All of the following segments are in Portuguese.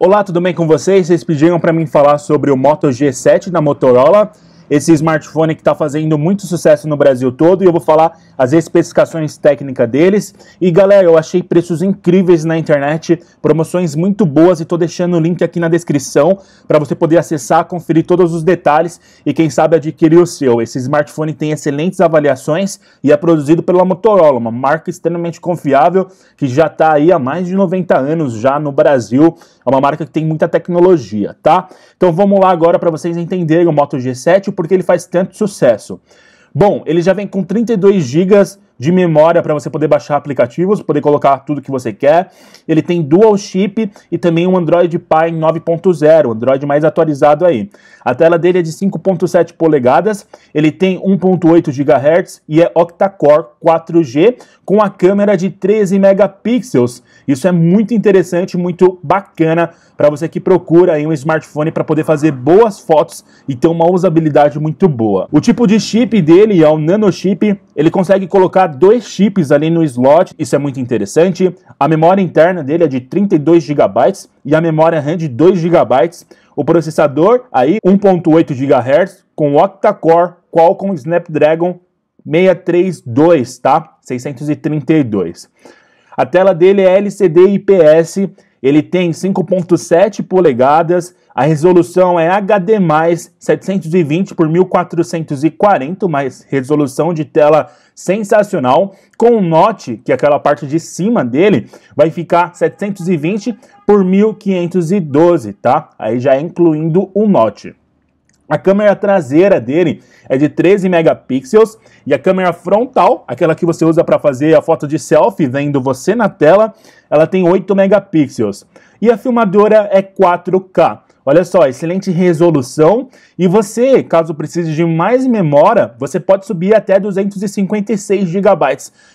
Olá, tudo bem com vocês? Vocês pediram para mim falar sobre o Moto G7 da Motorola esse smartphone que está fazendo muito sucesso no Brasil todo e eu vou falar as especificações técnicas deles. E galera, eu achei preços incríveis na internet, promoções muito boas e estou deixando o link aqui na descrição para você poder acessar, conferir todos os detalhes e quem sabe adquirir o seu. Esse smartphone tem excelentes avaliações e é produzido pela Motorola, uma marca extremamente confiável que já está aí há mais de 90 anos já no Brasil. É uma marca que tem muita tecnologia, tá? Então vamos lá agora para vocês entenderem o Moto G7, porque ele faz tanto sucesso? Bom, ele já vem com 32 GB de memória para você poder baixar aplicativos, poder colocar tudo que você quer. Ele tem dual chip e também um Android Pie 9.0, Android mais atualizado aí. A tela dele é de 5.7 polegadas, ele tem 1.8 GHz e é octa-core 4G com a câmera de 13 megapixels. Isso é muito interessante, muito bacana para você que procura aí um smartphone para poder fazer boas fotos e ter uma usabilidade muito boa. O tipo de chip dele é o nano chip, ele consegue colocar dois chips ali no slot, isso é muito interessante. A memória interna dele é de 32 GB e a memória RAM de 2 GB. O processador aí 1.8 GHz com octa-core Qualcomm Snapdragon 632, tá? 632. A tela dele é LCD IPS ele tem 5.7 polegadas, a resolução é HD+, 720 por 1440, mas resolução de tela sensacional, com o note, que é aquela parte de cima dele, vai ficar 720 por 1512, tá? Aí já é incluindo o note. A câmera traseira dele é de 13 megapixels e a câmera frontal, aquela que você usa para fazer a foto de selfie vendo você na tela, ela tem 8 megapixels. E a filmadora é 4K. Olha só, excelente resolução. E você, caso precise de mais memória, você pode subir até 256 GB.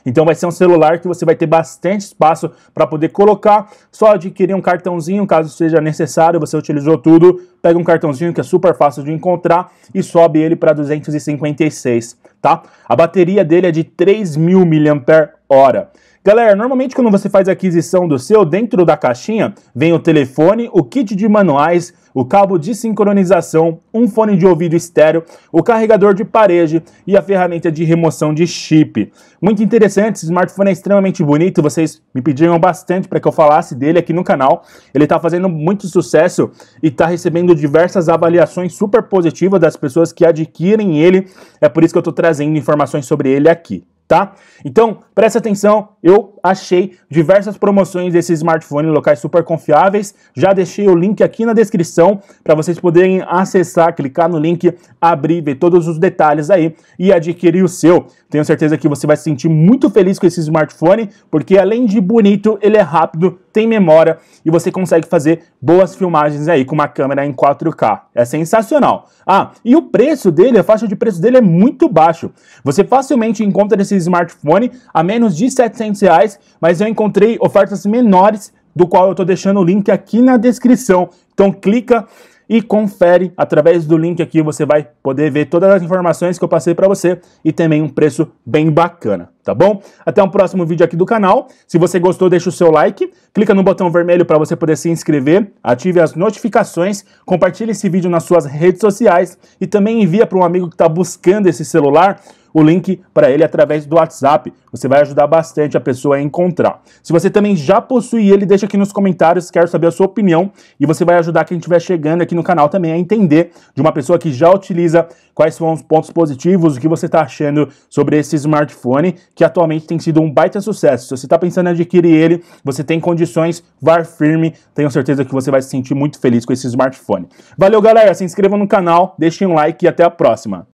Então vai ser um celular que você vai ter bastante espaço para poder colocar. Só adquirir um cartãozinho, caso seja necessário, você utilizou tudo, pega um cartãozinho que é super fácil de encontrar e sobe ele para 256, tá? A bateria dele é de 3000 mAh. Galera, normalmente quando você faz a aquisição do seu, dentro da caixinha vem o telefone, o kit de manuais, o cabo de sincronização, um fone de ouvido estéreo, o carregador de parede e a ferramenta de remoção de chip. Muito interessante, esse smartphone é extremamente bonito, vocês me pediram bastante para que eu falasse dele aqui no canal. Ele está fazendo muito sucesso e está recebendo diversas avaliações super positivas das pessoas que adquirem ele. É por isso que eu estou trazendo informações sobre ele aqui. Tá? Então, presta atenção, eu achei diversas promoções desse smartphone em locais super confiáveis. Já deixei o link aqui na descrição para vocês poderem acessar, clicar no link, abrir, ver todos os detalhes aí e adquirir o seu. Tenho certeza que você vai se sentir muito feliz com esse smartphone, porque além de bonito, ele é rápido, tem memória e você consegue fazer boas filmagens aí com uma câmera em 4K. É sensacional. Ah, e o preço dele, a faixa de preço dele é muito baixo. Você facilmente encontra esse smartphone a menos de 700 600 reais, mas eu encontrei ofertas menores, do qual eu estou deixando o link aqui na descrição. Então clica e confere através do link aqui, você vai poder ver todas as informações que eu passei para você e também um preço bem bacana tá bom? Até um próximo vídeo aqui do canal. Se você gostou, deixa o seu like, clica no botão vermelho para você poder se inscrever, ative as notificações, compartilhe esse vídeo nas suas redes sociais e também envia para um amigo que está buscando esse celular o link para ele através do WhatsApp. Você vai ajudar bastante a pessoa a encontrar. Se você também já possui ele, deixa aqui nos comentários, quero saber a sua opinião e você vai ajudar quem estiver chegando aqui no canal também a entender de uma pessoa que já utiliza quais são os pontos positivos, o que você está achando sobre esse smartphone que atualmente tem sido um baita sucesso. Se você está pensando em adquirir ele, você tem condições, vá firme, tenho certeza que você vai se sentir muito feliz com esse smartphone. Valeu, galera, se inscreva no canal, deixe um like e até a próxima.